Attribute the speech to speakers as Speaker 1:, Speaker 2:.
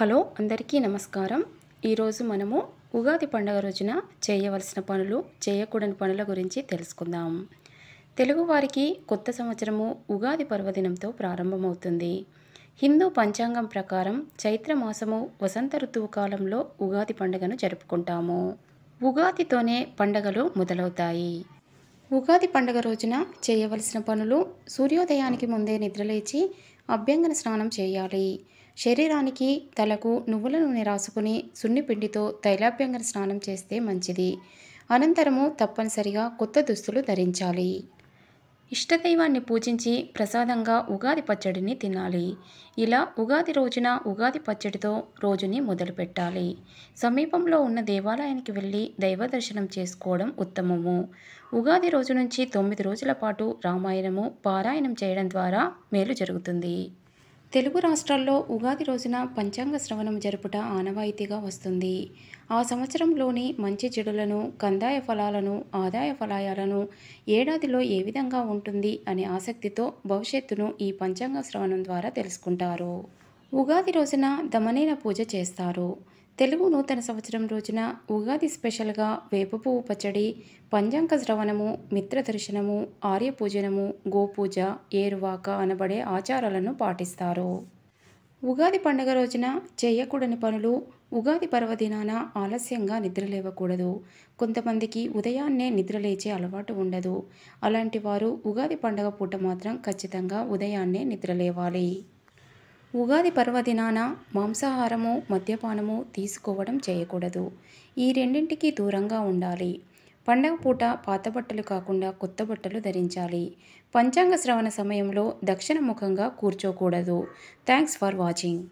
Speaker 1: hello అందరికీ నమస్కారం ఈరోజు మనము ఉగాది పండుగ రోజున చేయవలసిన పనులు చేయకూడని పనుల గురించి తెలుసుకుందాం తెలుగువారికి కొత్త సంవత్సరము ఉగాది పర్వదినంతో ప్రారంభమవుతుంది హిందూ పంచాంగం ప్రకారం చైత్ర మాసము వసంత ఋతువు కాలంలో ఉగాది పండుగను జరుపుకుంటాము ఉగాదితోనే పండుగలు మొదలవుతాయి ఉగాది పండుగ రోజున చేయవలసిన పనులు సూర్యోదయానికి ముందే నిద్రలేచి అభ్యంగన స్నానం చేయాలి శరీరానికి తలకు నువ్వుల నూనె రాసుకుని సున్నిపిండితో తైలాభ్యంగా స్నానం చేస్తే మంచిది అనంతరము తప్పనిసరిగా కొత్త దుస్తులు ధరించాలి ఇష్టదైవాన్ని పూజించి ప్రసాదంగా ఉగాది పచ్చడిని తినాలి ఇలా ఉగాది రోజున ఉగాది పచ్చడితో రోజుని మొదలుపెట్టాలి సమీపంలో ఉన్న దేవాలయానికి వెళ్ళి దైవ దర్శనం చేసుకోవడం ఉత్తమము ఉగాది రోజు నుంచి తొమ్మిది రోజుల పాటు రామాయణము పారాయణం చేయడం ద్వారా మేలు జరుగుతుంది తెలుగు రాష్ట్రాల్లో ఉగాది రోజున పంచాంగ శ్రవణం జరుపుట ఆనవాయితీగా వస్తుంది ఆ సంవత్సరంలోని మంచి చెడులను కందాయ ఫలాలను ఆదాయ ఫలాయాలను ఏడాదిలో ఏ విధంగా ఉంటుంది అనే ఆసక్తితో భవిష్యత్తును ఈ పంచాంగ శ్రవణం ద్వారా తెలుసుకుంటారు ఉగాది రోజున దమనేన పూజ చేస్తారు తెలుగు నూతన సంవత్సరం రోజున ఉగాది స్పెషల్గా వేపపువ్వు పచ్చడి పంచాంగ శ్రవణము మిత్ర దర్శనము ఆర్య పూజనము గోపూజ ఏరువాక అనబడే ఆచారాలను పాటిస్తారు ఉగాది పండుగ రోజున చేయకూడని పనులు ఉగాది పర్వదినాన ఆలస్యంగా నిద్రలేవకూడదు కొంతమందికి ఉదయాన్నే నిద్రలేచే అలవాటు ఉండదు అలాంటి వారు ఉగాది పండుగ పూట మాత్రం ఖచ్చితంగా ఉదయాన్నే నిద్రలేవాలి ఉగాది పర్వదినాన మాంసాహారము మద్యపానము తీసుకోవడం చేయకూడదు ఈ రెండింటికి దూరంగా ఉండాలి పండగ పూట పాత బట్టలు కాకుండా కొత్త బట్టలు ధరించాలి పంచాంగ శ్రవణ సమయంలో దక్షిణ ముఖంగా కూర్చోకూడదు థ్యాంక్స్ ఫర్ వాచింగ్